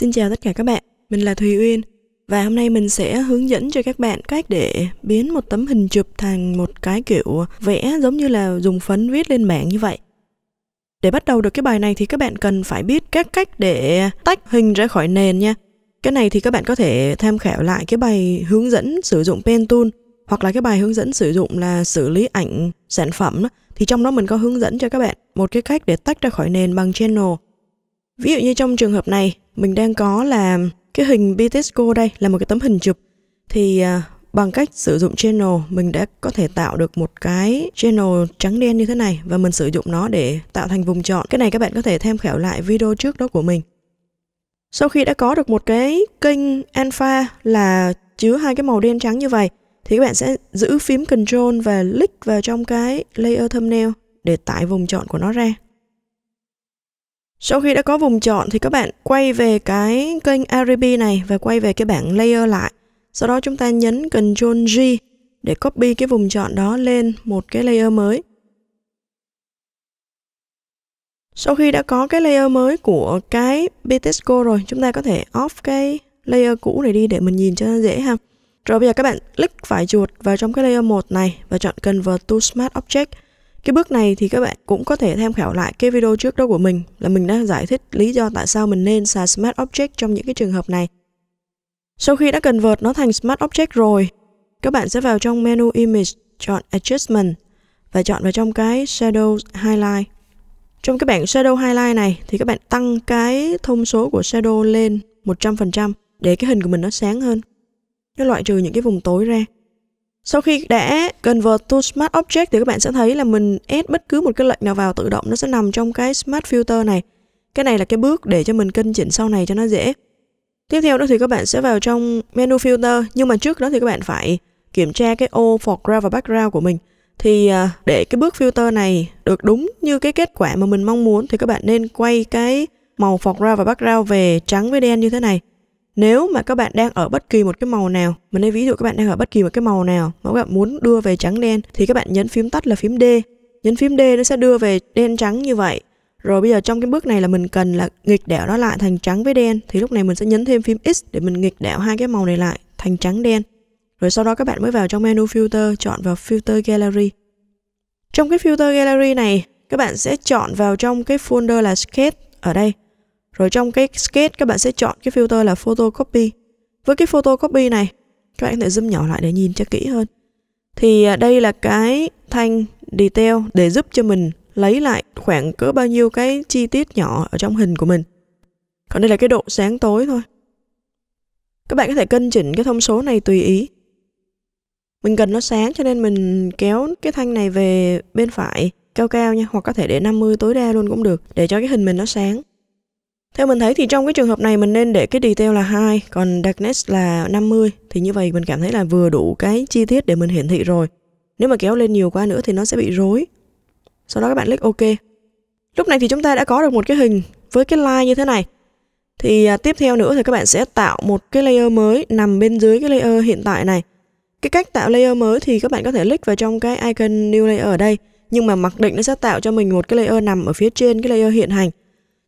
Xin chào tất cả các bạn, mình là Thùy Uyên và hôm nay mình sẽ hướng dẫn cho các bạn cách để biến một tấm hình chụp thành một cái kiểu vẽ giống như là dùng phấn viết lên bảng như vậy. Để bắt đầu được cái bài này thì các bạn cần phải biết các cách để tách hình ra khỏi nền nha. Cái này thì các bạn có thể tham khảo lại cái bài hướng dẫn sử dụng pen tool hoặc là cái bài hướng dẫn sử dụng là xử lý ảnh sản phẩm đó. thì trong đó mình có hướng dẫn cho các bạn một cái cách để tách ra khỏi nền bằng channel. Ví dụ như trong trường hợp này mình đang có là cái hình Bitexco đây là một cái tấm hình chụp thì à, bằng cách sử dụng channel mình đã có thể tạo được một cái channel trắng đen như thế này và mình sử dụng nó để tạo thành vùng chọn cái này các bạn có thể tham khảo lại video trước đó của mình sau khi đã có được một cái kênh alpha là chứa hai cái màu đen trắng như vậy thì các bạn sẽ giữ phím control và click vào trong cái layer thumbnail để tải vùng chọn của nó ra sau khi đã có vùng chọn thì các bạn quay về cái kênh RGB này và quay về cái bảng layer lại. Sau đó chúng ta nhấn Ctrl G để copy cái vùng chọn đó lên một cái layer mới. Sau khi đã có cái layer mới của cái Bitesco rồi, chúng ta có thể off cái layer cũ này đi để mình nhìn cho dễ ha. Rồi bây giờ các bạn click phải chuột vào trong cái layer 1 này và chọn Convert to Smart Object cái bước này thì các bạn cũng có thể tham khảo lại cái video trước đó của mình là mình đã giải thích lý do tại sao mình nên xài Smart Object trong những cái trường hợp này. Sau khi đã cần vợt nó thành Smart Object rồi, các bạn sẽ vào trong menu Image, chọn Adjustment và chọn vào trong cái Shadow Highlight. Trong cái bảng Shadow Highlight này thì các bạn tăng cái thông số của Shadow lên 100% để cái hình của mình nó sáng hơn. Nó loại trừ những cái vùng tối ra. Sau khi đã convert to Smart Object thì các bạn sẽ thấy là mình add bất cứ một cái lệnh nào vào tự động nó sẽ nằm trong cái Smart Filter này. Cái này là cái bước để cho mình cân chỉnh sau này cho nó dễ. Tiếp theo đó thì các bạn sẽ vào trong menu filter nhưng mà trước đó thì các bạn phải kiểm tra cái ô foreground và background của mình. Thì à, để cái bước filter này được đúng như cái kết quả mà mình mong muốn thì các bạn nên quay cái màu foreground và background về trắng với đen như thế này nếu mà các bạn đang ở bất kỳ một cái màu nào mình lấy ví dụ các bạn đang ở bất kỳ một cái màu nào mà các bạn muốn đưa về trắng đen thì các bạn nhấn phím tắt là phím D nhấn phím D nó sẽ đưa về đen trắng như vậy rồi bây giờ trong cái bước này là mình cần là nghịch đảo nó lại thành trắng với đen thì lúc này mình sẽ nhấn thêm phím X để mình nghịch đảo hai cái màu này lại thành trắng đen rồi sau đó các bạn mới vào trong menu filter chọn vào filter gallery trong cái filter gallery này các bạn sẽ chọn vào trong cái folder là sketch ở đây rồi trong cái sketch các bạn sẽ chọn cái filter là photocopy. Với cái photocopy này, các bạn có thể zoom nhỏ lại để nhìn cho kỹ hơn. Thì à, đây là cái thanh detail để giúp cho mình lấy lại khoảng cỡ bao nhiêu cái chi tiết nhỏ ở trong hình của mình. Còn đây là cái độ sáng tối thôi. Các bạn có thể cân chỉnh cái thông số này tùy ý. Mình cần nó sáng cho nên mình kéo cái thanh này về bên phải cao cao nha, hoặc có thể để 50 tối đa luôn cũng được để cho cái hình mình nó sáng. Theo mình thấy thì trong cái trường hợp này mình nên để cái detail là 2, còn darkness là 50 thì như vậy mình cảm thấy là vừa đủ cái chi tiết để mình hiển thị rồi. Nếu mà kéo lên nhiều quá nữa thì nó sẽ bị rối. Sau đó các bạn click OK. Lúc này thì chúng ta đã có được một cái hình với cái line như thế này. Thì à, tiếp theo nữa thì các bạn sẽ tạo một cái layer mới nằm bên dưới cái layer hiện tại này. Cái cách tạo layer mới thì các bạn có thể click vào trong cái icon new layer ở đây, nhưng mà mặc định nó sẽ tạo cho mình một cái layer nằm ở phía trên cái layer hiện hành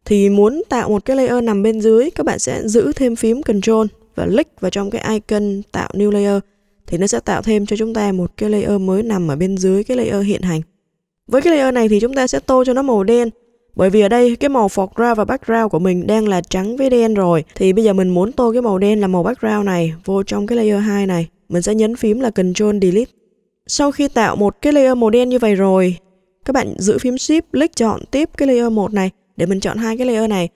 thì muốn tạo một cái layer nằm bên dưới các bạn sẽ giữ thêm phím Control và click vào trong cái icon tạo new layer thì nó sẽ tạo thêm cho chúng ta một cái layer mới nằm ở bên dưới cái layer hiện hành. Với cái layer này thì chúng ta sẽ tô cho nó màu đen bởi vì ở đây cái màu foreground và background của mình đang là trắng với đen rồi thì bây giờ mình muốn tô cái màu đen là màu background này vô trong cái layer 2 này mình sẽ nhấn phím là Ctrl Delete. Sau khi tạo một cái layer màu đen như vậy rồi các bạn giữ phím Shift click chọn tiếp cái layer 1 này để mình chọn hai cái layer này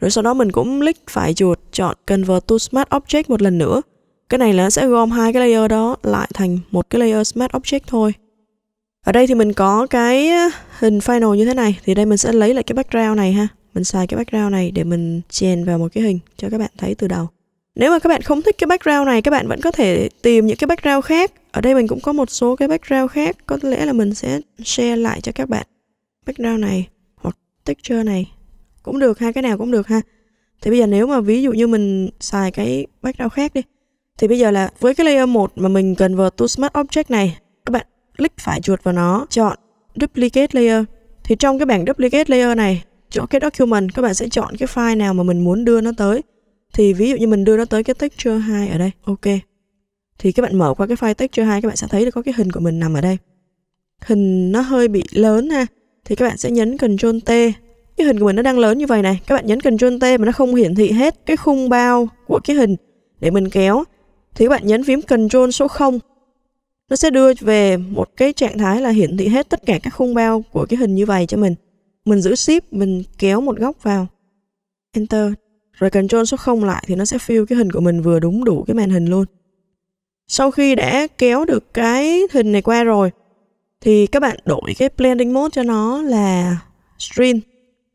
rồi sau đó mình cũng click phải chuột chọn Convert to Smart Object một lần nữa cái này là sẽ gom hai cái layer đó lại thành một cái layer Smart Object thôi ở đây thì mình có cái ờ, hình final như thế này thì đây mình sẽ lấy lại cái background này ha mình xài cái background này để mình chèn vào một cái hình cho các bạn thấy từ đầu nếu mà các bạn không thích cái background này các bạn vẫn có thể tìm những cái background khác ở đây mình cũng có một số cái background khác có lẽ là mình sẽ share lại cho các bạn background này texture này cũng được ha cái nào cũng được ha thì bây giờ nếu mà ví dụ như mình xài cái background khác đi thì bây giờ là với cái layer 1 mà mình cần vào to smart object này các bạn click phải chuột vào nó chọn duplicate layer thì trong cái bảng duplicate layer này chỗ cái document các bạn sẽ chọn cái file nào mà mình muốn đưa nó tới thì ví dụ như mình đưa nó tới cái texture 2 ở đây ok thì các bạn mở qua cái file texture 2 các bạn sẽ thấy là có cái hình của mình nằm ở đây hình nó hơi bị lớn ha thì các bạn sẽ nhấn Ctrl T cái hình của mình nó đang lớn như vậy này các bạn nhấn Ctrl T mà nó không hiển thị hết cái khung bao của cái hình để mình kéo thì các bạn nhấn phím Ctrl số 0 nó sẽ đưa về một cái trạng thái là hiển thị hết tất cả các khung bao của cái hình như vậy cho mình mình giữ Shift mình kéo một góc vào Enter rồi Ctrl số 0 lại thì nó sẽ fill cái hình của mình vừa đúng đủ cái màn hình luôn sau khi đã kéo được cái hình này qua rồi thì các bạn đổi cái blending mode cho nó là stream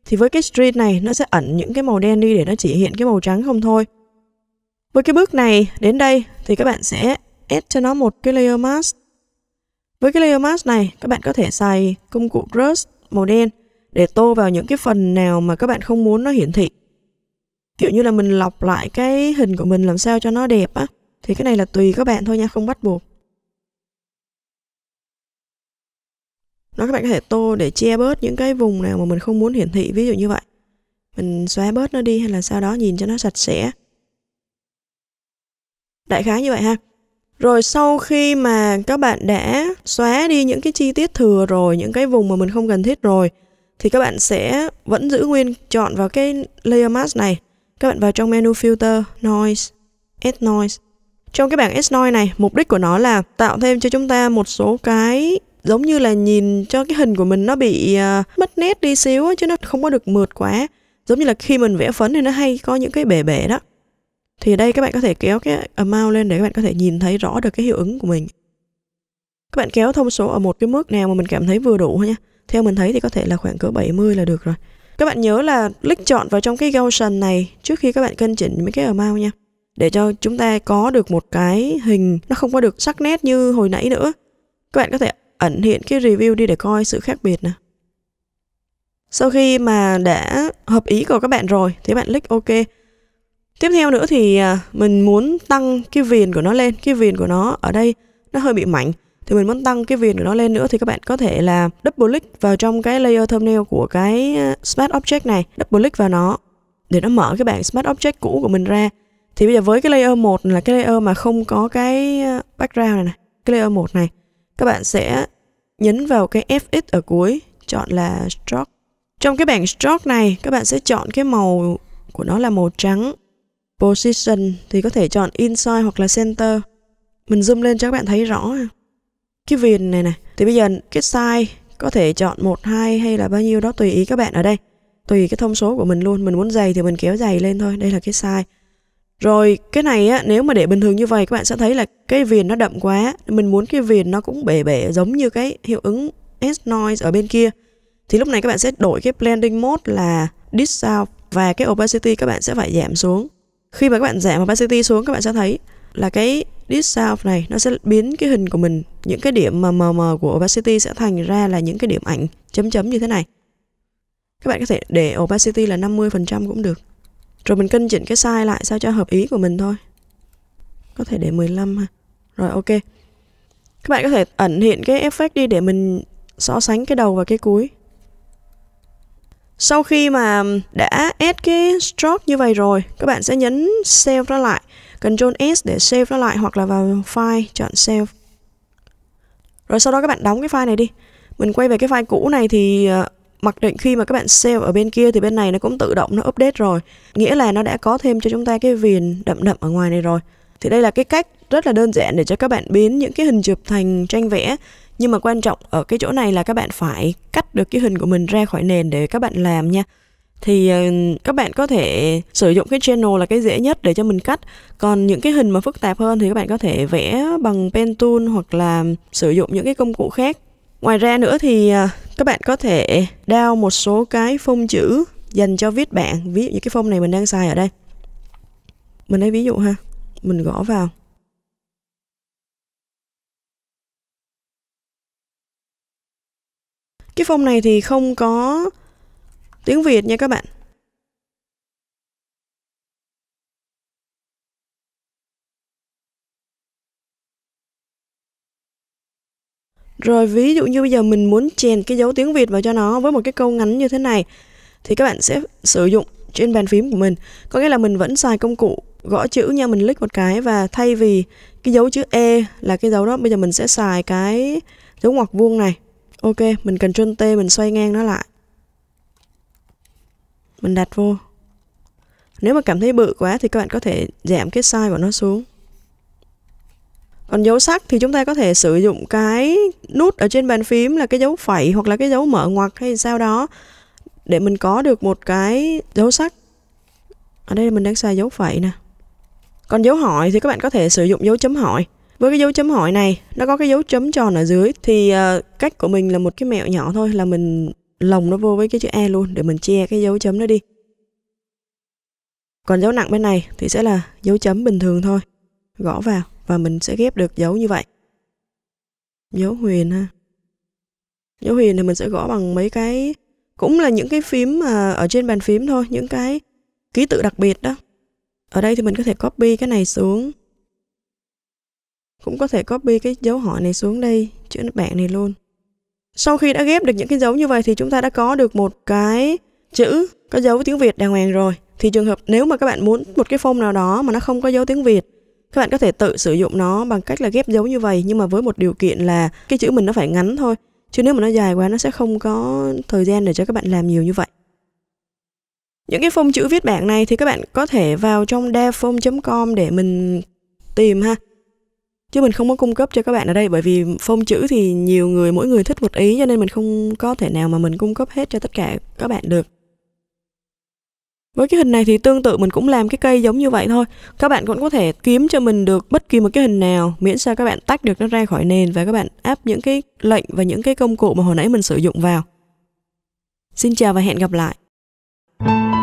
thì với cái stream này nó sẽ ẩn những cái màu đen đi để nó chỉ hiện cái màu trắng không thôi với cái bước này đến đây thì các bạn sẽ add cho nó một cái layer mask với cái layer mask này các bạn có thể xài công cụ brush màu đen để tô vào những cái phần nào mà các bạn không muốn nó hiển thị kiểu như là mình lọc lại cái hình của mình làm sao cho nó đẹp á thì cái này là tùy các bạn thôi nha không bắt buộc đó các bạn có thể tô để che bớt những cái vùng nào mà mình không muốn hiển thị ví dụ như vậy mình xóa bớt nó đi hay là sau đó nhìn cho nó sạch sẽ đại khái như vậy ha rồi sau khi mà các bạn đã xóa đi những cái chi tiết thừa rồi những cái vùng mà mình không cần thiết rồi thì các bạn sẽ vẫn giữ nguyên chọn vào cái layer mask này các bạn vào trong menu filter noise add noise trong cái bảng add noise này mục đích của nó là tạo thêm cho chúng ta một số cái giống như là nhìn cho cái hình của mình nó bị uh, mất nét đi xíu chứ nó không có được mượt quá giống như là khi mình vẽ phấn thì nó hay có những cái bể bể đó thì ở đây các bạn có thể kéo cái amount lên để các bạn có thể nhìn thấy rõ được cái hiệu ứng của mình các bạn kéo thông số ở một cái mức nào mà mình cảm thấy vừa đủ nha theo mình thấy thì có thể là khoảng cỡ 70 là được rồi các bạn nhớ là click chọn vào trong cái Gaussian này trước khi các bạn cân chỉnh mấy cái amount nha để cho chúng ta có được một cái hình nó không có được sắc nét như hồi nãy nữa các bạn có thể ẩn hiện cái review đi để coi sự khác biệt nè sau khi mà đã hợp ý của các bạn rồi thì bạn click ok tiếp theo nữa thì à, mình muốn tăng cái viền của nó lên cái viền của nó ở đây nó hơi bị mạnh thì mình muốn tăng cái viền của nó lên nữa thì các bạn có thể là double click vào trong cái layer thumbnail của cái à, smart object này double click vào nó để nó mở cái bảng smart object cũ của mình ra thì bây giờ với cái layer 1 là cái layer mà không có cái à, background này này cái layer 1 này các bạn sẽ nhấn vào cái FX ở cuối, chọn là Stroke. Trong cái bảng Stroke này, các bạn sẽ chọn cái màu của nó là màu trắng. Position thì có thể chọn Inside hoặc là Center. Mình zoom lên cho các bạn thấy rõ. Cái viền này này, thì bây giờ cái size có thể chọn 1, 2 hay là bao nhiêu đó tùy ý các bạn ở đây. Tùy cái thông số của mình luôn, mình muốn dày thì mình kéo dày lên thôi, đây là cái size. Rồi cái này á, nếu mà để bình thường như vậy các bạn sẽ thấy là cái viền nó đậm quá. Mình muốn cái viền nó cũng bể bể giống như cái hiệu ứng S noise ở bên kia. Thì lúc này các bạn sẽ đổi cái blending mode là dissolve và cái opacity các bạn sẽ phải giảm xuống. Khi mà các bạn giảm opacity xuống các bạn sẽ thấy là cái dissolve này nó sẽ biến cái hình của mình những cái điểm mà mờ mờ của opacity sẽ thành ra là những cái điểm ảnh chấm chấm như thế này. Các bạn có thể để opacity là 50% cũng được. Rồi mình cân chỉnh cái size lại sao cho hợp ý của mình thôi Có thể để 15 ha Rồi ok Các bạn có thể ẩn hiện cái effect đi để mình so sánh cái đầu và cái cuối Sau khi mà đã add cái stroke như vậy rồi Các bạn sẽ nhấn Save nó lại Ctrl S để save nó lại hoặc là vào File chọn Save rồi sau đó các bạn đóng cái file này đi mình quay về cái file cũ này thì ờ, mặc định khi mà các bạn sale ở bên kia thì bên này nó cũng tự động nó update rồi nghĩa là nó đã có thêm cho chúng ta cái viền đậm đậm ở ngoài này rồi thì đây là cái cách rất là đơn giản để cho các bạn biến những cái hình chụp thành tranh vẽ nhưng mà quan trọng ở cái chỗ này là các bạn phải cắt được cái hình của mình ra khỏi nền để các bạn làm nha thì ờ, các bạn có thể sử dụng cái channel là cái dễ nhất để cho mình cắt còn những cái hình mà phức tạp hơn thì các bạn có thể vẽ bằng pen tool hoặc là sử dụng những cái công cụ khác ngoài ra nữa thì ờ, các bạn có thể đao một số cái phông chữ dành cho viết bạn ví dụ như cái phông này mình đang xài ở đây mình lấy ví dụ ha mình gõ vào cái phông này thì không có tiếng việt nha các bạn Rồi ví dụ như bây giờ mình muốn chèn cái dấu tiếng Việt vào cho nó với một cái câu ngắn như thế này thì các bạn sẽ sử dụng trên bàn phím của mình. Có nghĩa là mình vẫn xài công cụ gõ chữ nha, mình click một cái và thay vì cái dấu chữ E là cái dấu đó, bây giờ mình sẽ xài cái dấu ngoặc vuông này. Ok, mình cần Ctrl T mình xoay ngang nó lại. Mình đặt vô. Nếu mà cảm thấy bự quá thì các bạn có thể giảm cái size của nó xuống còn dấu sắc thì chúng ta có thể sử dụng cái nút ở trên bàn phím là cái dấu phẩy hoặc là cái dấu mở ngoặc hay sao đó để mình có được một cái dấu sắc ở đây mình đang xài dấu phẩy nè còn dấu hỏi thì các bạn có thể sử dụng dấu chấm hỏi với cái dấu chấm hỏi này nó có cái dấu chấm tròn ở dưới thì ờ, cách của mình là một cái mẹo nhỏ thôi là mình lồng nó vô với cái chữ e luôn để mình che cái dấu chấm nó đi còn dấu nặng bên này thì sẽ là dấu chấm bình thường thôi gõ vào và mình sẽ ghép được dấu như vậy dấu huyền ha dấu huyền thì mình sẽ gõ bằng mấy cái cũng là những cái phím mà ở trên bàn phím thôi những cái ký tự đặc biệt đó ở đây thì mình có thể copy cái này xuống cũng có thể copy cái dấu hỏi này xuống đây chữ bạn này luôn sau khi đã ghép được những cái dấu như vậy thì chúng ta đã có được một cái chữ có dấu tiếng Việt đàng hoàng rồi thì trường hợp nếu mà các bạn muốn một cái phông nào đó mà nó không có dấu tiếng Việt các bạn có thể tự sử dụng nó bằng cách là ghép dấu như vậy nhưng mà với một điều kiện là cái chữ mình nó phải ngắn thôi chứ nếu mà nó dài quá nó sẽ không có thời gian để cho các bạn làm nhiều như vậy những cái phông chữ viết bảng này thì các bạn có thể vào trong daphone.com để mình tìm ha chứ mình không có cung cấp cho các bạn ở đây bởi vì phông chữ thì nhiều người mỗi người thích một ý cho nên mình không có thể nào mà mình cung cấp hết cho tất cả các bạn được với cái hình này thì tương tự mình cũng làm cái cây giống như vậy thôi các bạn cũng có thể kiếm cho mình được bất kỳ một cái hình nào miễn sao các bạn tách được nó ra khỏi nền và các bạn áp những cái lệnh và những cái công cụ mà hồi nãy mình sử dụng vào xin chào và hẹn gặp lại